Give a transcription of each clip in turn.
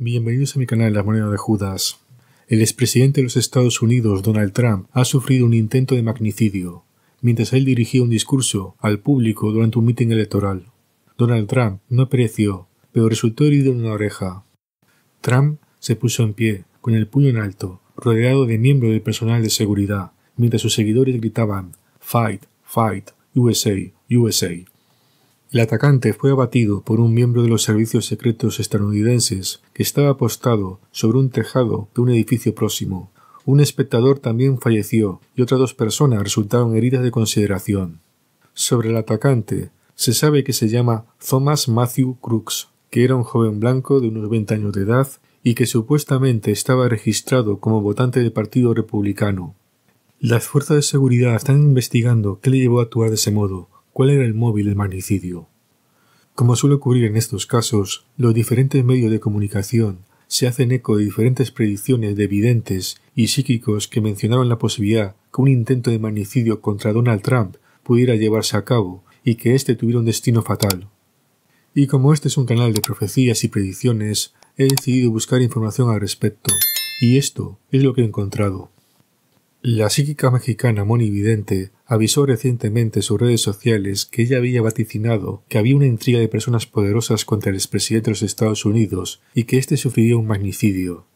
Bienvenidos a mi canal La Moneda de Judas. El expresidente de los Estados Unidos, Donald Trump, ha sufrido un intento de magnicidio, mientras él dirigía un discurso al público durante un mitin electoral. Donald Trump no pereció, pero resultó herido en una oreja. Trump se puso en pie, con el puño en alto, rodeado de miembros del personal de seguridad, mientras sus seguidores gritaban Fight, Fight, USA, USA. El atacante fue abatido por un miembro de los servicios secretos estadounidenses que estaba apostado sobre un tejado de un edificio próximo. Un espectador también falleció y otras dos personas resultaron heridas de consideración. Sobre el atacante se sabe que se llama Thomas Matthew Crooks, que era un joven blanco de unos 20 años de edad y que supuestamente estaba registrado como votante del Partido Republicano. Las fuerzas de seguridad están investigando qué le llevó a actuar de ese modo, cuál era el móvil del magnicidio. Como suele ocurrir en estos casos, los diferentes medios de comunicación se hacen eco de diferentes predicciones de videntes y psíquicos que mencionaron la posibilidad que un intento de magnicidio contra Donald Trump pudiera llevarse a cabo y que éste tuviera un destino fatal. Y como este es un canal de profecías y predicciones, he decidido buscar información al respecto, y esto es lo que he encontrado. La psíquica mexicana Moni Vidente avisó recientemente en sus redes sociales que ella había vaticinado que había una intriga de personas poderosas contra el expresidente de los Estados Unidos y que éste sufriría un magnicidio.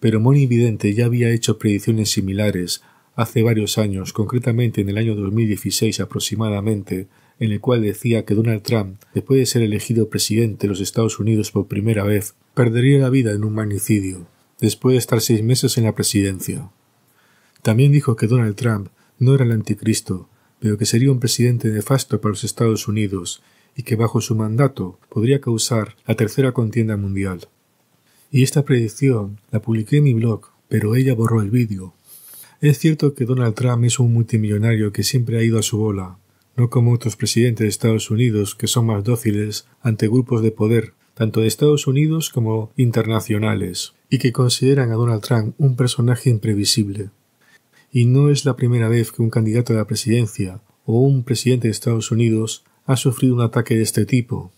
Pero Moni Vidente ya había hecho predicciones similares hace varios años, concretamente en el año 2016 aproximadamente, en el cual decía que Donald Trump, después de ser elegido presidente de los Estados Unidos por primera vez, perdería la vida en un magnicidio, después de estar seis meses en la presidencia. También dijo que Donald Trump no era el anticristo, pero que sería un presidente nefasto para los Estados Unidos y que bajo su mandato podría causar la tercera contienda mundial. Y esta predicción la publiqué en mi blog, pero ella borró el vídeo. Es cierto que Donald Trump es un multimillonario que siempre ha ido a su bola, no como otros presidentes de Estados Unidos que son más dóciles ante grupos de poder, tanto de Estados Unidos como internacionales, y que consideran a Donald Trump un personaje imprevisible y no es la primera vez que un candidato a la presidencia o un presidente de Estados Unidos ha sufrido un ataque de este tipo.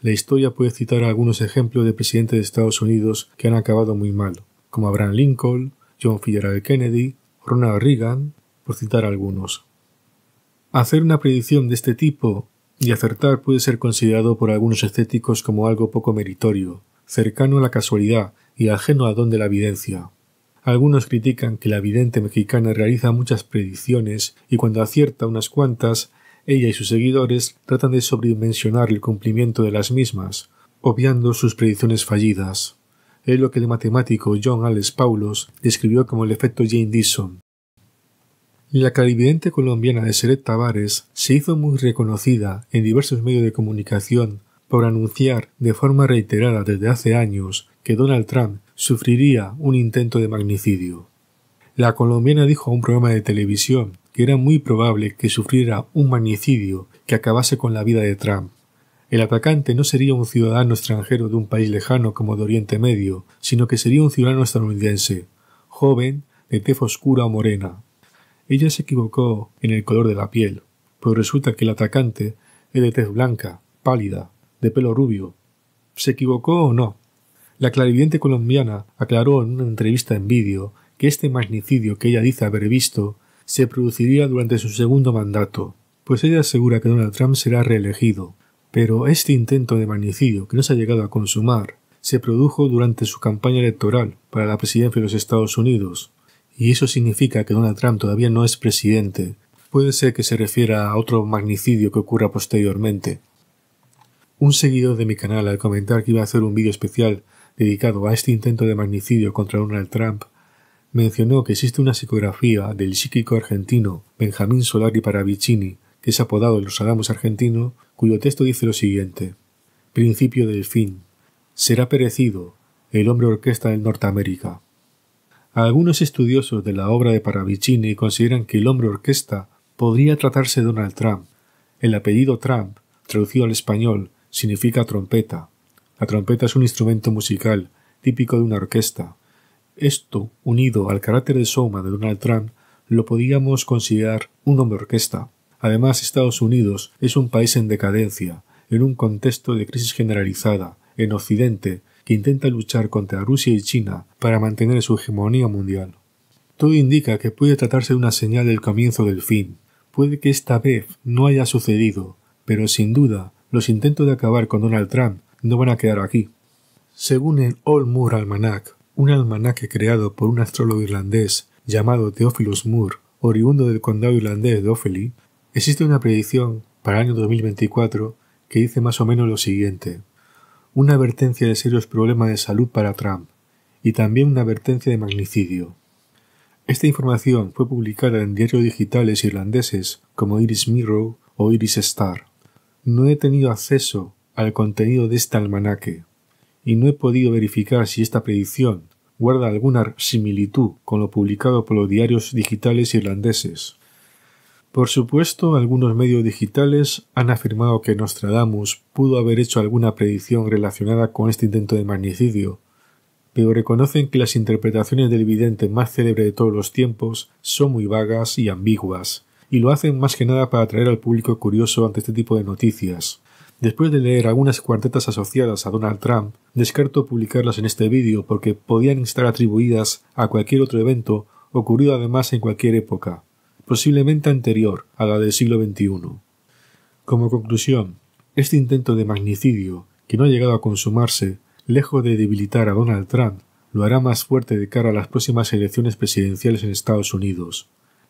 La historia puede citar algunos ejemplos de presidentes de Estados Unidos que han acabado muy mal, como Abraham Lincoln, John F. Kennedy, Ronald Reagan, por citar algunos. Hacer una predicción de este tipo y acertar puede ser considerado por algunos estéticos como algo poco meritorio, cercano a la casualidad y ajeno a don de la evidencia. Algunos critican que la vidente mexicana realiza muchas predicciones y cuando acierta unas cuantas, ella y sus seguidores tratan de sobredimensionar el cumplimiento de las mismas, obviando sus predicciones fallidas. Es lo que el matemático John Alex Paulos describió como el efecto Jane La clarividente colombiana de Seret Tavares se hizo muy reconocida en diversos medios de comunicación por anunciar de forma reiterada desde hace años que Donald Trump sufriría un intento de magnicidio. La colombiana dijo a un programa de televisión que era muy probable que sufriera un magnicidio que acabase con la vida de Trump. El atacante no sería un ciudadano extranjero de un país lejano como de Oriente Medio, sino que sería un ciudadano estadounidense, joven, de tez oscura o morena. Ella se equivocó en el color de la piel, pues resulta que el atacante es de tez blanca, pálida, de pelo rubio. ¿Se equivocó o no? La clarividente colombiana aclaró en una entrevista en vídeo que este magnicidio que ella dice haber visto se produciría durante su segundo mandato, pues ella asegura que Donald Trump será reelegido. Pero este intento de magnicidio, que no se ha llegado a consumar, se produjo durante su campaña electoral para la presidencia de los Estados Unidos, y eso significa que Donald Trump todavía no es presidente. Puede ser que se refiera a otro magnicidio que ocurra posteriormente. Un seguidor de mi canal al comentar que iba a hacer un vídeo especial dedicado a este intento de magnicidio contra Donald Trump, mencionó que existe una psicografía del psíquico argentino Benjamín Solari Paravicini, que es apodado en los Adamos argentino, cuyo texto dice lo siguiente: Principio del fin. Será perecido el hombre orquesta del Norteamérica. Algunos estudiosos de la obra de Paravicini consideran que el hombre orquesta podría tratarse de Donald Trump. El apellido Trump, traducido al español, significa trompeta. La trompeta es un instrumento musical, típico de una orquesta. Esto, unido al carácter de Soma de Donald Trump, lo podíamos considerar un hombre orquesta. Además, Estados Unidos es un país en decadencia, en un contexto de crisis generalizada, en Occidente, que intenta luchar contra Rusia y China para mantener su hegemonía mundial. Todo indica que puede tratarse de una señal del comienzo del fin. Puede que esta vez no haya sucedido, pero sin duda los intentos de acabar con Donald Trump no van a quedar aquí. Según el Old Moore Almanac, un almanaque creado por un astrólogo irlandés llamado Theophilus Moore, oriundo del condado irlandés de Offaly, existe una predicción para el año 2024 que dice más o menos lo siguiente: una advertencia de serios problemas de salud para Trump y también una advertencia de magnicidio. Esta información fue publicada en diarios digitales irlandeses como Iris Mirror o Iris Star. No he tenido acceso al contenido de este almanaque, y no he podido verificar si esta predicción guarda alguna similitud con lo publicado por los diarios digitales irlandeses. Por supuesto, algunos medios digitales han afirmado que Nostradamus pudo haber hecho alguna predicción relacionada con este intento de magnicidio, pero reconocen que las interpretaciones del vidente más célebre de todos los tiempos son muy vagas y ambiguas, y lo hacen más que nada para atraer al público curioso ante este tipo de noticias, Después de leer algunas cuartetas asociadas a Donald Trump, descarto publicarlas en este vídeo porque podían estar atribuidas a cualquier otro evento ocurrido además en cualquier época, posiblemente anterior a la del siglo XXI. Como conclusión, este intento de magnicidio, que no ha llegado a consumarse, lejos de debilitar a Donald Trump, lo hará más fuerte de cara a las próximas elecciones presidenciales en Estados Unidos.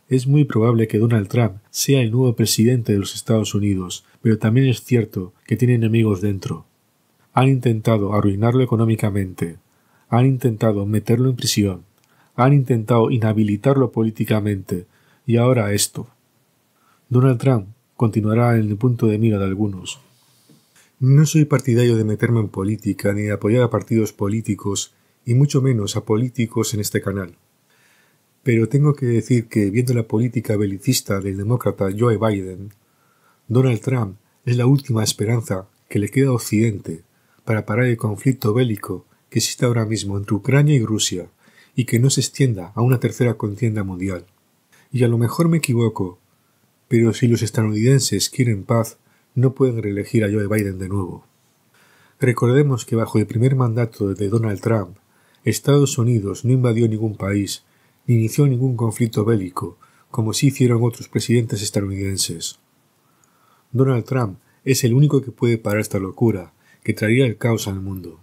Es muy probable que Donald Trump sea el nuevo presidente de los Estados Unidos, pero también es cierto que tiene enemigos dentro. Han intentado arruinarlo económicamente, han intentado meterlo en prisión, han intentado inhabilitarlo políticamente, y ahora esto. Donald Trump continuará en el punto de mira de algunos. No soy partidario de meterme en política ni de apoyar a partidos políticos, y mucho menos a políticos en este canal. Pero tengo que decir que, viendo la política belicista del demócrata Joe Biden, Donald Trump es la última esperanza que le queda a Occidente para parar el conflicto bélico que existe ahora mismo entre Ucrania y Rusia y que no se extienda a una tercera contienda mundial. Y a lo mejor me equivoco, pero si los estadounidenses quieren paz, no pueden reelegir a Joe Biden de nuevo. Recordemos que bajo el primer mandato de Donald Trump, Estados Unidos no invadió ningún país ni inició ningún conflicto bélico, como sí hicieron otros presidentes estadounidenses. Donald Trump es el único que puede parar esta locura, que traería el caos al mundo.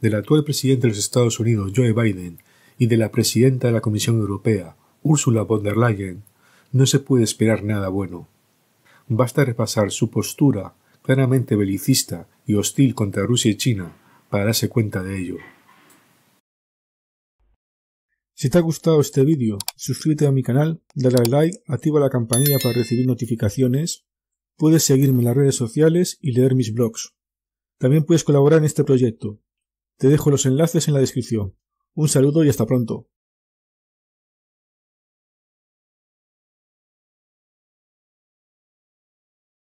Del actual presidente de los Estados Unidos, Joe Biden, y de la presidenta de la Comisión Europea, Ursula von der Leyen, no se puede esperar nada bueno. Basta repasar su postura claramente belicista y hostil contra Rusia y China para darse cuenta de ello. Si te ha gustado este vídeo, suscríbete a mi canal, dale like, activa la campanilla para recibir notificaciones, puedes seguirme en las redes sociales y leer mis blogs. También puedes colaborar en este proyecto. Te dejo los enlaces en la descripción. Un saludo y hasta pronto.